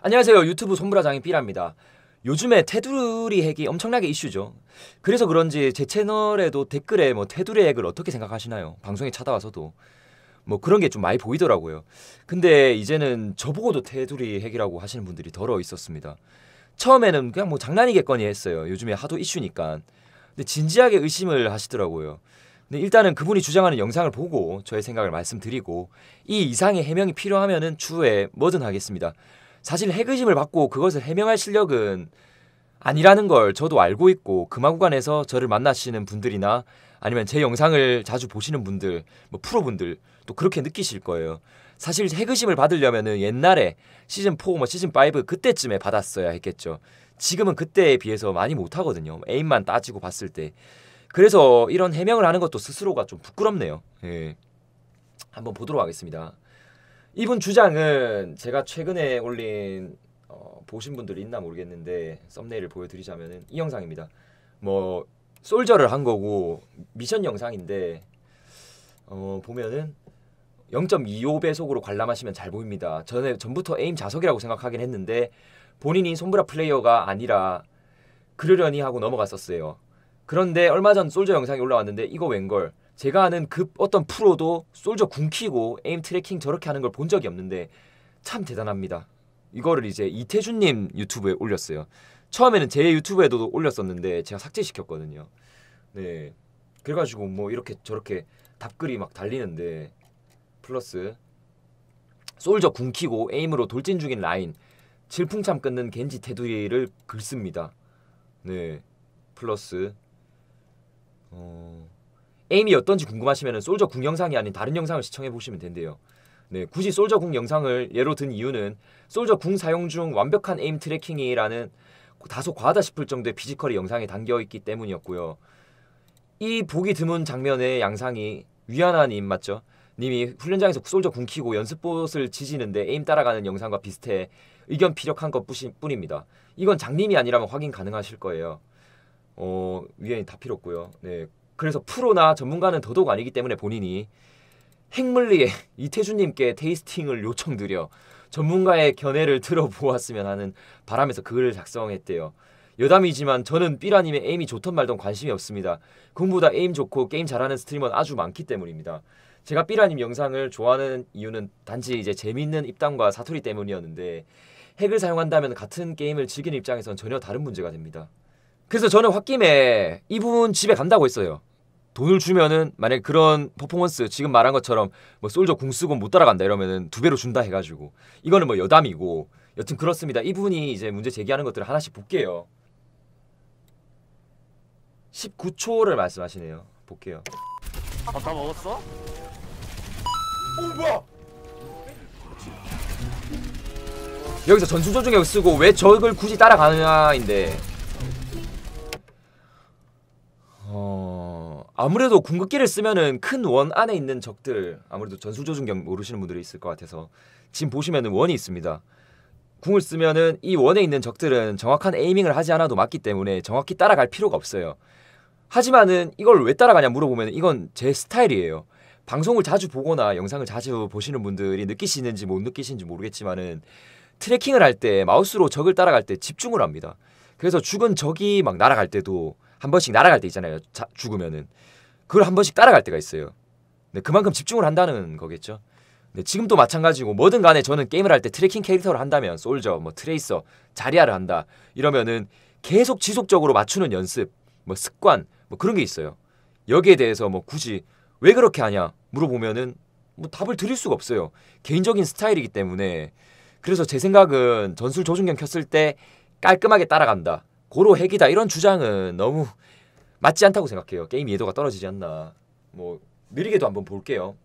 안녕하세요 유튜브 손브라장의 삐라입니다 요즘에 테두리 핵이 엄청나게 이슈죠 그래서 그런지 제 채널에도 댓글에 뭐 테두리 핵을 어떻게 생각하시나요 방송에 찾아와서도 뭐 그런 게 좀 많이 보이더라고요 근데 이제는 저보고도 테두리 핵이라고 하시는 분들이 더러 있었습니다 처음에는 그냥 뭐 장난이겠거니 했어요 요즘에 하도 이슈니까 근데 진지하게 의심을 하시더라고요 근데 일단은 그분이 주장하는 영상을 보고 저의 생각을 말씀드리고 이 이상의 해명이 필요하면은 추후에 뭐든 하겠습니다 사실 핵의심을 받고 그것을 해명할 실력은 아니라는 걸 저도 알고 있고 금화구간에서 저를 만나시는 분들이나 아니면 제 영상을 자주 보시는 분들, 뭐 프로분들 또 그렇게 느끼실 거예요. 사실 핵의심을 받으려면은 옛날에 시즌 4, 뭐 시즌 5 그때쯤에 받았어야 했겠죠. 지금은 그때에 비해서 많이 못 하거든요. 에임만 따지고 봤을 때. 그래서 이런 해명을 하는 것도 스스로가 좀 부끄럽네요. 예. 한번 보도록 하겠습니다. 이분 주장은 제가 최근에 올린 어, 보신 분들이 있나 모르겠는데 썸네일을 보여드리자면이 영상입니다. 뭐 솔저를 한 거고 미션 영상인데 어, 보면은 0.25배속으로 관람하시면 잘 보입니다. 전에 전부터 에임 자석이라고 생각하긴 했는데 본인이 손브라 플레이어가 아니라 그러려니 하고 넘어갔었어요. 그런데 얼마 전 솔저 영상이 올라왔는데 이거 웬걸 제가 아는 그 어떤 프로도 솔저 궁키고 에임 트래킹 저렇게 하는 걸 본 적이 없는데 참 대단합니다. 이거를 이제 이태준님 유튜브에 올렸어요. 처음에는 제 유튜브에도 올렸었는데 제가 삭제시켰거든요. 네. 그래가지고 뭐 이렇게 저렇게 답글이 막 달리는데 플러스 솔저 궁키고 에임으로 돌진 중인 라인 질풍참 끊는 겐지 테두리를 긁습니다. 네. 플러스 어... 에임이 어떤지 궁금하시면 은 솔저 궁 영상이 아닌 다른 영상을 시청해 보시면 된대요. 네, 굳이 솔저 궁 영상을 예로 든 이유는 솔저 궁 사용 중 완벽한 에임 트래킹이라는 다소 과하다 싶을 정도의 피지컬이 영상에 담겨 있기 때문이었고요. 이 보기 드문 장면의 양상이 위안하님 맞죠? 님이 훈련장에서 솔저 궁키고 연습봇을 지지는데 에임 따라가는 영상과 비슷해 의견 피력한 것 뿐입니다. 이건 장님이 아니라면 확인 가능하실 거예요. 어, 위안이 다 필요 없고요. 네, 그래서 프로나 전문가는 더더욱 아니기 때문에 본인이 핵물리에 이태준님께 테이스팅을 요청드려 전문가의 견해를 들어보았으면 하는 바람에서 글을 작성했대요. 여담이지만 저는 삐라님의 에임이 좋던 말던 관심이 없습니다. 군보다 에임 좋고 게임 잘하는 스트리머는 아주 많기 때문입니다. 제가 삐라님 영상을 좋아하는 이유는 단지 이제 재밌는 입담과 사투리 때문이었는데 핵을 사용한다면 같은 게임을 즐기는 입장에선 전혀 다른 문제가 됩니다. 그래서 저는 홧김에 이분 집에 간다고 했어요. 돈을 주면은 만약 그런 퍼포먼스 지금 말한 것처럼 뭐 솔저 궁 쓰고 못 따라간다 이러면은 두 배로 준다 해가지고 이거는 뭐 여담이고 여튼 그렇습니다. 이분이 이제 문제 제기하는 것들을 하나씩 볼게요. 19초를 말씀하시네요. 볼게요. 아, 다 먹었어? 오 뭐야? 여기서 전수조정역 쓰고 왜 적을 굳이 따라가느냐인데 아무래도 궁극기를 쓰면은 큰 원 안에 있는 적들 아무래도 전술조준경 모르시는 분들이 있을 것 같아서 지금 보시면은 원이 있습니다. 궁을 쓰면은 이 원에 있는 적들은 정확한 에이밍을 하지 않아도 맞기 때문에 정확히 따라갈 필요가 없어요. 하지만은 이걸 왜 따라가냐 물어보면 이건 제 스타일이에요. 방송을 자주 보거나 영상을 자주 보시는 분들이 느끼시는지 못 느끼시는지 모르겠지만은 트래킹을 할 때 마우스로 적을 따라갈 때 집중을 합니다. 그래서 죽은 적이 막 날아갈 때도 한 번씩 날아갈 때 있잖아요. 자, 죽으면은 그걸 한 번씩 따라갈 때가 있어요. 근 네, 그만큼 집중을 한다는 거겠죠. 근 네, 지금도 마찬가지고 뭐든 간에 저는 게임을 할 때 트래킹 캐릭터를 한다면 솔저, 뭐 트레이서, 자리아를 한다 이러면은 계속 지속적으로 맞추는 연습, 뭐 습관, 뭐 그런 게 있어요. 여기에 대해서 뭐 굳이 왜 그렇게 하냐 물어보면은 뭐 답을 드릴 수가 없어요. 개인적인 스타일이기 때문에 그래서 제 생각은 전술 조준경 켰을 때 깔끔하게 따라간다. 고로 핵이다 이런 주장은 너무 맞지 않다고 생각해요. 게임 이해도가 떨어지지 않나. 뭐 느리게도 한번 볼게요.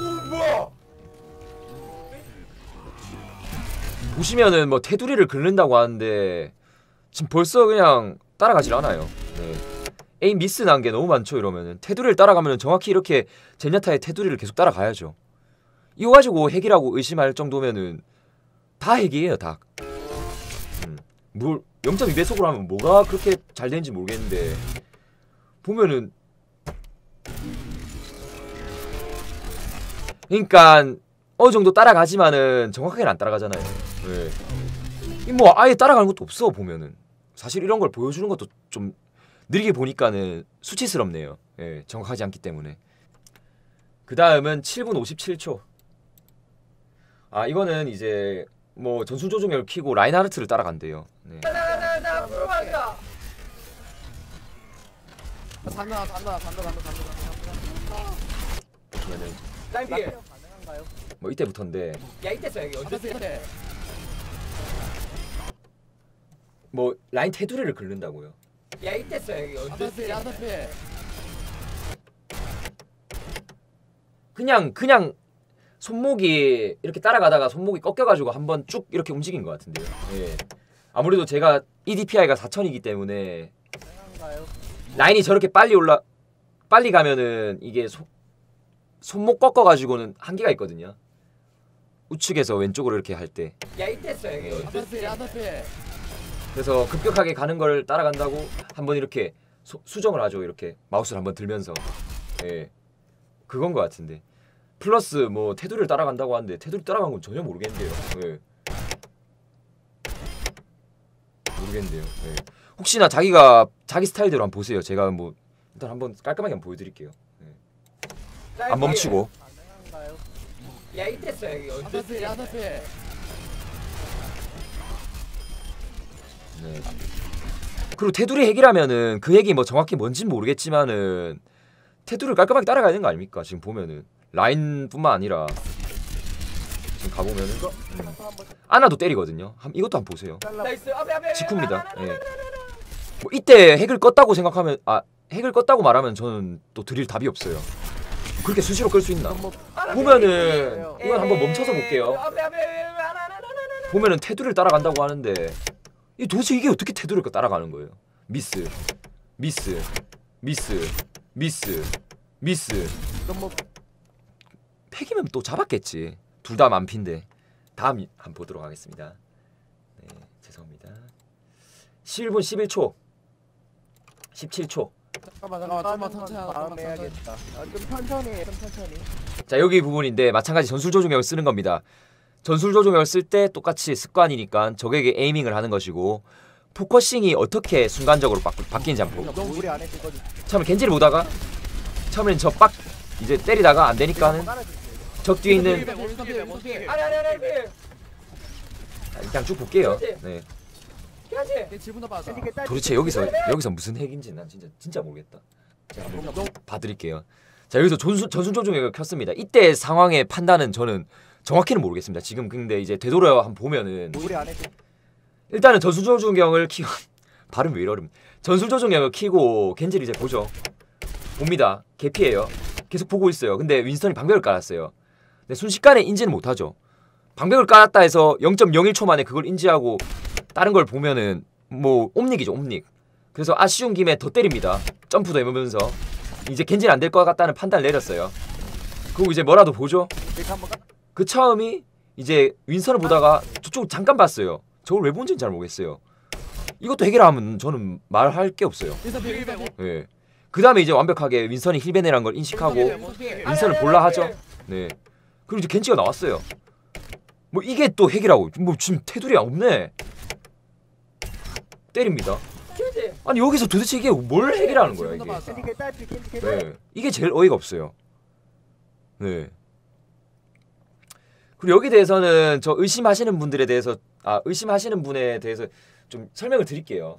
오 뭐야? 보시면은 뭐 테두리를 긁는다고 하는데 지금 벌써 그냥 따라가질 않아요. 네. 에이 미스 난 게 너무 많죠 이러면은 테두리를 따라가면 정확히 이렇게 제냐타의 테두리를 계속 따라가야죠 이거 가지고 핵이라고 의심할 정도면은 다 핵이에요 다 음, 뭘 0.2배속으로 하면 뭐가 그렇게 잘 되는지 모르겠는데 보면은 그니까 어느 정도 따라가지만은 정확하게는 안 따라가잖아요 네. 뭐 아예 따라가는 것도 없어 보면은 사실 이런 걸 보여주는 것도 좀 느리게 보니까는 수치스럽네요. 예, 정확하지 않기 때문에. 그 다음은 7분 57초. 아 이거는 이제 뭐 전술 조종을 키고 라인하르트를 따라간대요. 네. 뭐 이때부터인데. 야 이때 써 여기 어쩔 수뭐 라인 테두리를 긁는다고요. 야 이때서 여기 언더 야사피 그냥 그냥 손목이 이렇게 따라가다가 손목이 꺾여가지고 한번 쭉 이렇게 움직인 것 같은데요. 예. 아무래도 제가 EDPI가 4천이기 때문에 라인이 저렇게 빨리 올라 빨리 가면은 이게 소, 손목 꺾어가지고는 한계가 있거든요. 우측에서 왼쪽으로 이렇게 할 때. 야 이때서 여기. 그래서 급격하게 가는 걸 따라간다고 한번 이렇게 소, 수정을 하죠. 이렇게 마우스를 한번 들면서 예 그건 것 같은데 플러스 뭐 테두리를 따라간다고 하는데 테두리 따라간 건 전혀 모르겠는데요. 예. 모르겠는데요. 예. 혹시나 자기가 자기 스타일대로 한번 보세요. 제가 뭐 일단 한번 깔끔하게 한번 보여드릴게요. 예. 안 멈추고. 야 이때서 여기 어디? 네. 그리고 테두리 핵이라면은 그 핵이 뭐 정확히 뭔진 모르겠지만은 테두리를 깔끔하게 따라가야 되는 거 아닙니까? 지금 보면은 라인뿐만 아니라 지금 가보면은 음. 아나도 때리거든요. 한, 이것도 한번 보세요. 직후입니다. 예. 뭐 이때 핵을 껐다고 생각하면 아 핵을 껐다고 말하면 저는 또 드릴 답이 없어요. 그렇게 수시로 끌 수 있나? 뭐, 아, 보면은 이건 한번 예, 멈춰서 볼게요. 보면은 테두리를 따라간다고 하는데 이 도대체 이게 어떻게 테두리가 따라가는 거예요? 미스, 미스, 미스, 미스, 미스. 그럼 뭐 팩이면 또 잡았겠지. 둘 다 만핀데. 다음 한 보도록 하겠습니다. 네, 죄송합니다. 11분 11초, 17초. 잠깐만 잠깐만 천천히 아, 다음 해야겠다. 아, 좀 천천히 좀 천천히. 자 여기 부분인데 마찬가지 전술 조종력 쓰는 겁니다. 전술 조정을 쓸 때 똑같이 습관이니까 적에게 에이밍을 하는 것이고 포커싱이 어떻게 순간적으로 바, 바는지 한번 보고 처음에 겐지를 보다가 처음엔 저빡 이제 때리다가 안되니까 는적 뒤에 있는 일단 쭉 볼게요 네. 도대체 여기서 여기서 무슨 핵인지 난 진짜 진짜 모르겠다 제가 한번 봐드릴게요 자 여기서 전순, 전순 조종을 켰습니다 이때 상황의 판단은 저는 정확히는 모르겠습니다. 지금 근데 이제 되돌아 한 보면은 뭐 일단은 전술조준경을 키고 발음 왜 이러름 전술조준경을 키고 겐지를 이제 보죠. 봅니다. 개피예요. 계속 보고 있어요. 근데 윈스턴이 방벽을 깔았어요. 근데 순식간에 인지는 못하죠. 방벽을 깔았다 해서 0.01초 만에 그걸 인지하고 다른 걸 보면은 뭐 옴닉이죠 옴닉 그래서 아쉬운 김에 더 때립니다 점프도 해보면서 이제 겐지는 안될 것 같다는 판단을 내렸어요 그리고 이제 뭐라도 보죠 한번 그 처음이 이제 윈선을 보다가 저쪽 잠깐 봤어요. 저걸 왜 본지는 잘 모르겠어요. 이것도 해결하면 저는 말할 게 없어요. 네. 예. 그 다음에 이제 완벽하게 윈선이 힐베네라는걸 인식하고 윈선을 볼라 하죠. 네. 그리고 이제 겐지가 나왔어요. 뭐 이게 또 핵이라고. 뭐 지금 테두리 없네. 때립니다. 아니 여기서 도대체 이게 뭘 핵이라는 거야 이게. 네. 네. 이게 제일 어이가 없어요. 네. 그리고 여기 대해서는 저 의심하시는 분들에 대해서 아 의심하시는 분에 대해서 좀 설명을 드릴게요.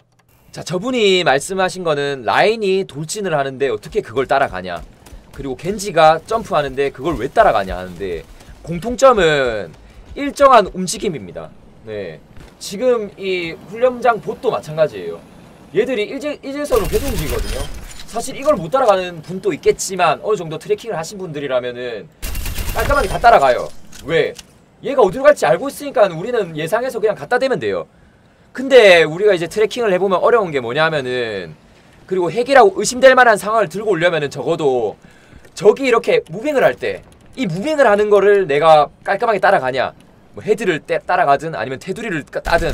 자 저분이 말씀하신 거는 라인이 돌진을 하는데 어떻게 그걸 따라가냐 그리고 겐지가 점프하는데 그걸 왜 따라가냐 하는데 공통점은 일정한 움직임입니다. 네 지금 이 훈련장 봇도 마찬가지예요. 얘들이 일제, 일제선으로 계속 움직이거든요. 사실 이걸 못 따라가는 분도 있겠지만 어느 정도 트래킹을 하신 분들이라면은 깔끔하게 다 따라가요. 왜? 얘가 어디로 갈지 알고 있으니까 우리는 예상해서 그냥 갖다 대면 돼요. 근데 우리가 이제 트래킹을 해보면 어려운 게 뭐냐면은 그리고 핵이라고 의심될 만한 상황을 들고 오려면은 적어도 적이 이렇게 무빙을 할 때 이 무빙을 하는 거를 내가 깔끔하게 따라가냐 뭐 헤드를 떼, 따라가든 아니면 테두리를 따든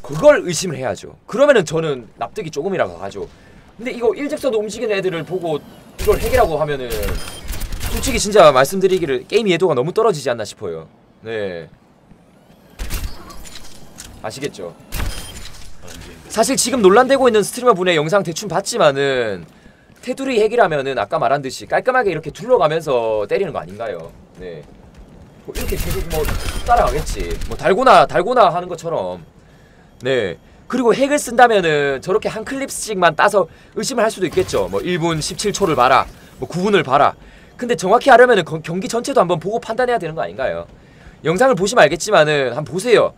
그걸 의심을 해야죠 그러면은 저는 납득이 조금이라도 가죠 근데 이거 일직선도 움직이는 애들을 보고 이걸 핵이라고 하면은 솔직히 진짜 말씀드리기를 게임 이 예도가 너무 떨어지지 않나 싶어요 네 아시겠죠? 사실 지금 논란되고 있는 스트리머 분의 영상 대충 봤지만은 테두리 핵이라면은 아까 말한 듯이 깔끔하게 이렇게 둘러가면서 때리는 거 아닌가요? 네. 뭐 이렇게 계속 뭐 따라가겠지. 뭐 달고나 달고나 하는 것처럼. 네. 그리고 핵을 쓴다면은 저렇게 한 클립씩만 따서 의심을 할 수도 있겠죠. 뭐 1분 17초를 봐라. 뭐 9분을 봐라. 근데 정확히 하려면은 경기 전체도 한번 보고 판단해야 되는 거 아닌가요? 영상을 보시면 알겠지만은 한번 보세요.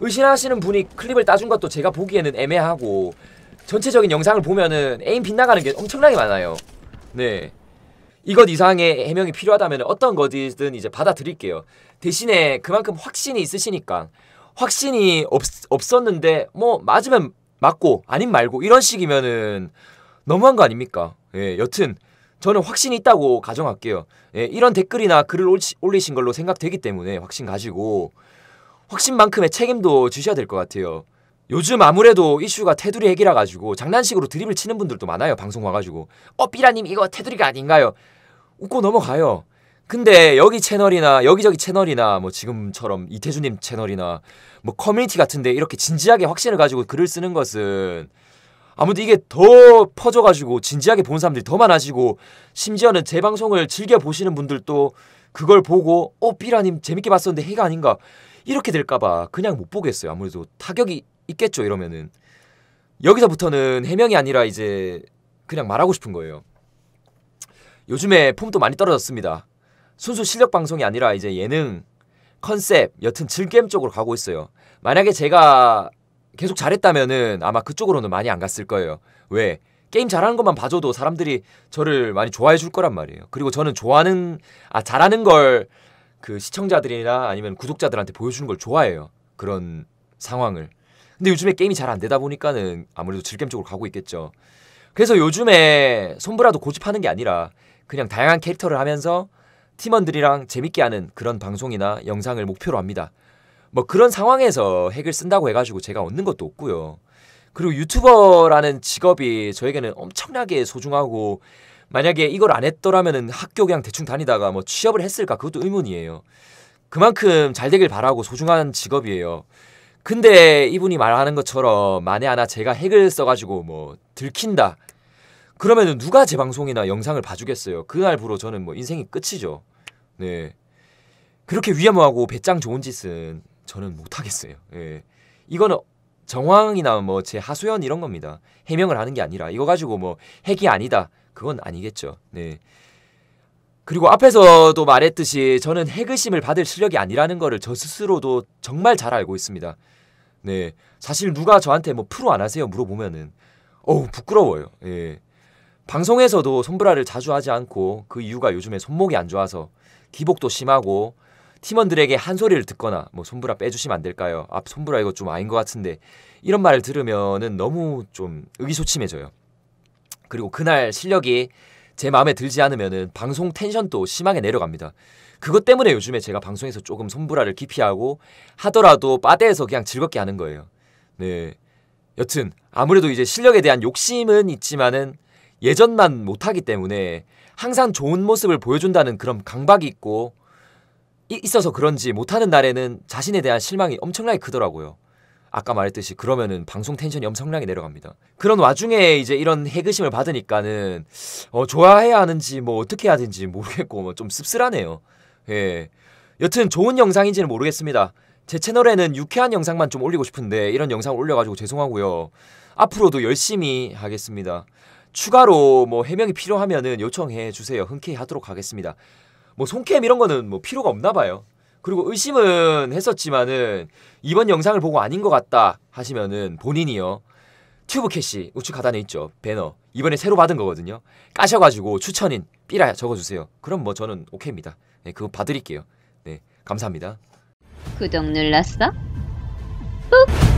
의심하시는 분이 클립을 따준 것도 제가 보기에는 애매하고 전체적인 영상을 보면은 에임 빗나가는 게 엄청나게 많아요. 네. 이것 이상의 해명이 필요하다면 어떤 것이든 이제 받아들일게요. 대신에 그만큼 확신이 있으시니까 확신이 없, 없었는데 뭐 맞으면 맞고 아님 말고 이런 식이면은 너무한 거 아닙니까? 예, 여튼 저는 확신이 있다고 가정할게요. 예, 이런 댓글이나 글을 올리신 걸로 생각되기 때문에 확신 가지고 확신만큼의 책임도 지셔야 될 것 같아요. 요즘 아무래도 이슈가 테두리 핵이라 가지고 장난식으로 드립을 치는 분들도 많아요. 방송 와가지고 어 삐라님 이거 테두리가 아닌가요? 웃고 넘어가요. 근데 여기 채널이나 여기저기 채널이나 뭐 지금처럼 이태준님 채널이나 뭐 커뮤니티 같은데 이렇게 진지하게 확신을 가지고 글을 쓰는 것은 아무튼 이게 더 퍼져가지고 진지하게 본 사람들이 더 많아지고 심지어는 제 방송을 즐겨 보시는 분들도 그걸 보고 어 삐라님 재밌게 봤었는데 해가 아닌가 이렇게 될까봐 그냥 못 보겠어요 아무래도 타격이 있겠죠 이러면은 여기서부터는 해명이 아니라 이제 그냥 말하고 싶은 거예요 요즘에 폼도 많이 떨어졌습니다 순수 실력 방송이 아니라 이제 예능 컨셉 여튼 즐겜 쪽으로 가고 있어요 만약에 제가 계속 잘했다면은 아마 그쪽으로는 많이 안 갔을 거예요. 왜? 게임 잘하는 것만 봐줘도 사람들이 저를 많이 좋아해 줄 거란 말이에요. 그리고 저는 좋아하는 아 잘하는 걸 그 시청자들이나 아니면 구독자들한테 보여주는 걸 좋아해요. 그런 상황을. 근데 요즘에 게임이 잘 안 되다 보니까는 아무래도 즐겜 쪽으로 가고 있겠죠. 그래서 요즘에 손브라도 고집하는 게 아니라 그냥 다양한 캐릭터를 하면서 팀원들이랑 재밌게 하는 그런 방송이나 영상을 목표로 합니다. 뭐 그런 상황에서 핵을 쓴다고 해가지고 제가 얻는 것도 없고요. 그리고 유튜버라는 직업이 저에게는 엄청나게 소중하고 만약에 이걸 안했더라면 학교 그냥 대충 다니다가 뭐 취업을 했을까 그것도 의문이에요. 그만큼 잘 되길 바라고 소중한 직업이에요. 근데 이분이 말하는 것처럼 만에 하나 제가 핵을 써가지고 뭐 들킨다. 그러면 누가 제 방송이나 영상을 봐주겠어요. 그날부로 저는 뭐 인생이 끝이죠. 네. 그렇게 위험하고 배짱 좋은 짓은 저는 못하겠어요. 예. 이거는 정황이나 뭐 제 하소연 이런 겁니다. 해명을 하는 게 아니라 이거 가지고 뭐 핵이 아니다 그건 아니겠죠. 네. 그리고 앞에서도 말했듯이 저는 핵의심을 받을 실력이 아니라는 거를 저 스스로도 정말 잘 알고 있습니다. 네. 사실 누가 저한테 뭐 프로 안 하세요 물어보면은 어우 부끄러워요. 예. 방송에서도 손브라를 자주 하지 않고 그 이유가 요즘에 손목이 안 좋아서 기복도 심하고 팀원들에게 한 소리를 듣거나 뭐손부라 빼주시면 안 될까요? 앞 아, 손부라 이거 좀 아닌 것 같은데 이런 말을 들으면은 너무 좀 의기소침해져요. 그리고 그날 실력이 제 마음에 들지 않으면은 방송 텐션도 심하게 내려갑니다. 그것 때문에 요즘에 제가 방송에서 조금 손부라를 기피하고 하더라도 빠대에서 그냥 즐겁게 하는 거예요. 네. 여튼 아무래도 이제 실력에 대한 욕심은 있지만은 예전만 못하기 때문에 항상 좋은 모습을 보여준다는 그런 강박이 있고 있어서 그런지 못하는 날에는 자신에 대한 실망이 엄청나게 크더라고요. 아까 말했듯이 그러면은 방송 텐션이 엄청나게 내려갑니다. 그런 와중에 이제 이런 해그심을 받으니까는 어, 좋아해야 하는지 뭐 어떻게 해야 되는지 모르겠고 뭐좀 씁쓸하네요. 예. 여튼 좋은 영상인지는 모르겠습니다. 제 채널에는 유쾌한 영상만 좀 올리고 싶은데 이런 영상 올려가지고 죄송하고요. 앞으로도 열심히 하겠습니다. 추가로 뭐 해명이 필요하면은 요청해 주세요. 흔쾌히 하도록 하겠습니다. 뭐 손캠 이런 거는 뭐 필요가 없나 봐요. 그리고 의심은 했었지만은 이번 영상을 보고 아닌 것 같다 하시면은 본인이요. 튜브 캐시 우측 하단에 있죠. 배너. 이번에 새로 받은 거거든요. 까셔가지고 추천인 삐라 적어주세요. 그럼 뭐 저는 오케이입니다. 네, 그거 봐드릴게요. 네, 감사합니다. 구독 눌렀어? 꾹!